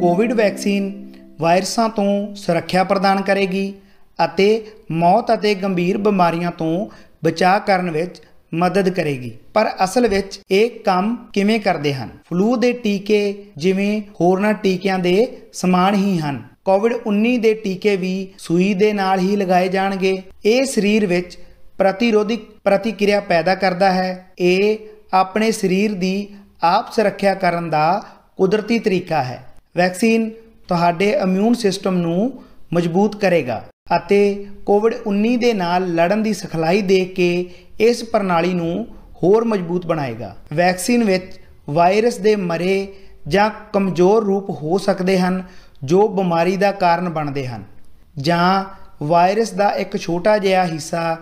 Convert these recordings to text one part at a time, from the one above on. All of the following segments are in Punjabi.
ਕੋਵਿਡ ਵੈਕਸੀਨ ਵਾਇਰਸਾਂ ਤੋਂ ਸੁਰੱਖਿਆ ਪ੍ਰਦਾਨ ਕਰੇਗੀ ਅਤੇ ਮੌਤ ਅਤੇ ਗੰਭੀਰ ਬਿਮਾਰੀਆਂ ਤੋਂ ਬਚਾਅ ਕਰਨ ਵਿੱਚ ਮਦਦ ਕਰੇਗੀ ਪਰ ਅਸਲ ਵਿੱਚ ਇਹ ਕੰਮ ਕਿਵੇਂ ਕਰਦੇ ਹਨ ਫਲੂ ਦੇ ਟੀਕੇ ਜਿਵੇਂ ਹੋਰਨਾਂ ਟੀਕਿਆਂ ਦੇ ਸਮਾਨ ਹੀ ਹਨ ਕੋਵਿਡ-19 ਦੇ ਟੀਕੇ ਵੀ ਸੂਈ ਦੇ ਨਾਲ ਹੀ ਲਗਾਏ ਜਾਣਗੇ ਇਹ ਸਰੀਰ ਵਿੱਚ ਪ੍ਰਤੀਰੋਧੀ ਪ੍ਰਤੀਕਿਰਿਆ ਪੈਦਾ ਕਰਦਾ ਹੈ ਇਹ ਆਪਣੇ ਸਰੀਰ ਦੀ ਆਪ ਸੁਰੱਖਿਆ ਕਰਨ ਦਾ ਕੁਦਰਤੀ ਤਰੀਕਾ ਹੈ ਵੈਕਸੀਨ ਤੁਹਾਡੇ ਇਮਿਊਨ ਸਿਸਟਮ ਨੂੰ ਮਜ਼ਬੂਤ ਕਰੇਗਾ ਅਤੇ ਕੋਵਿਡ-19 ਦੇ ਨਾਲ ਲੜਨ ਦੀ ਸਖਲਾਈ ਦੇ ਕੇ ਇਸ ਪ੍ਰਣਾਲੀ ਨੂੰ ਹੋਰ ਮਜ਼ਬੂਤ ਬਣਾਏਗਾ ਵੈਕਸੀਨ ਵਿੱਚ ਵਾਇਰਸ ਦੇ ਮਰੇ ਜਾਂ ਕਮਜ਼ੋਰ ਰੂਪ ਹੋ ਸਕਦੇ ਹਨ ਜੋ ਬਿਮਾਰੀ ਦਾ ਕਾਰਨ ਬਣਦੇ ਹਨ ਜਾਂ ਵਾਇਰਸ ਦਾ ਇੱਕ ਛੋਟਾ ਜਿਹਾ ਹਿੱਸਾ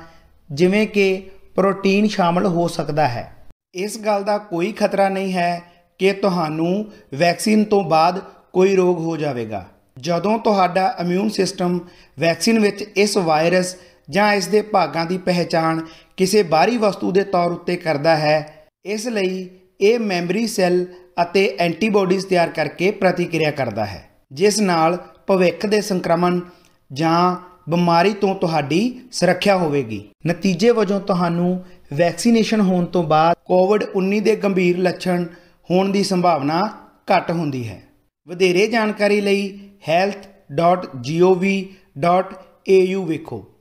ਜਿਵੇਂ ਕਿ ਪ੍ਰੋਟੀਨ ਸ਼ਾਮਲ ਹੋ ਸਕਦਾ ਹੈ ਇਸ ਗੱਲ ਦਾ ਕੋਈ ਖਤਰਾ ਨਹੀਂ ਹੈ ਕਿ ਤੁਹਾਨੂੰ ਵੈਕਸੀਨ ਤੋਂ ਬਾਅਦ ਕੋਈ ਰੋਗ ਹੋ ਜਾਵੇਗਾ ਜਦੋਂ ਤੁਹਾਡਾ ਇਮਿਊਨ ਸਿਸਟਮ ਵੈਕਸੀਨ ਵਿੱਚ ਇਸ ਵਾਇਰਸ ਜਾਂ ਇਸ ਦੇ ਭਾਗਾਂ ਦੀ ਪਹਿਚਾਣ ਕਿਸੇ ਬਾਹਰੀ ਵਸਤੂ ਦੇ ਤੌਰ ਉੱਤੇ ਕਰਦਾ ਹੈ ਇਸ ਲਈ ਇਹ ਮੈਮਰੀ ਸੈੱਲ ਅਤੇ ਐਂਟੀਬਾਡੀਜ਼ ਤਿਆਰ ਕਰਕੇ ਪ੍ਰਤੀਕਿਰਿਆ ਕਰਦਾ ਹੈ ਜਿਸ ਨਾਲ ਭਵਿੱਖ ਦੇ ਸੰਕਰਮਣ ਜਾਂ ਬਿਮਾਰੀ ਤੋਂ ਤੁਹਾਡੀ ਸੁਰੱਖਿਆ ਹੋਵੇਗੀ ਨਤੀਜੇ ਵਜੋਂ ਤੁਹਾਨੂੰ ਵੈਕਸੀਨੇਸ਼ਨ ਹੋਣ ਤੋਂ ਬਾਅਦ ਕੋਵਿਡ-19 ਦੇ ਗੰਭੀਰ ਲੱਛਣ ਹੋਣ ਦੀ ਸੰਭਾਵਨਾ ਘੱਟ ਹੁੰਦੀ ਹੈ ਵਧੇਰੇ ਜਾਣਕਾਰੀ ਲਈ health.gov.au ਵੇਖੋ